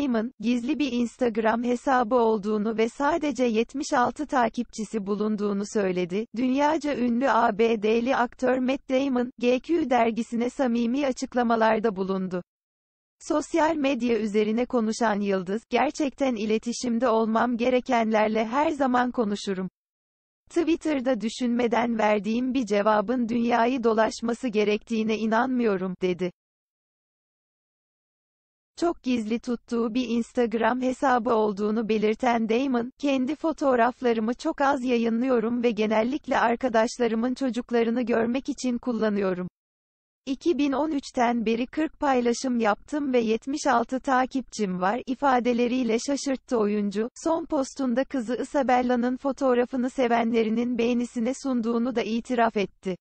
Damon, gizli bir Instagram hesabı olduğunu ve sadece 76 takipçisi bulunduğunu söyledi. Dünyaca ünlü ABD'li aktör Matt Damon, GQ dergisine samimi açıklamalarda bulundu. Sosyal medya üzerine konuşan Yıldız, gerçekten iletişimde olmam gerekenlerle her zaman konuşurum. Twitter'da düşünmeden verdiğim bir cevabın dünyayı dolaşması gerektiğine inanmıyorum, dedi çok gizli tuttuğu bir Instagram hesabı olduğunu belirten Damon, kendi fotoğraflarımı çok az yayınlıyorum ve genellikle arkadaşlarımın çocuklarını görmek için kullanıyorum. 2013'ten beri 40 paylaşım yaptım ve 76 takipçim var ifadeleriyle şaşırttı oyuncu. Son postunda kızı Isabella'nın fotoğrafını sevenlerinin beğenisine sunduğunu da itiraf etti.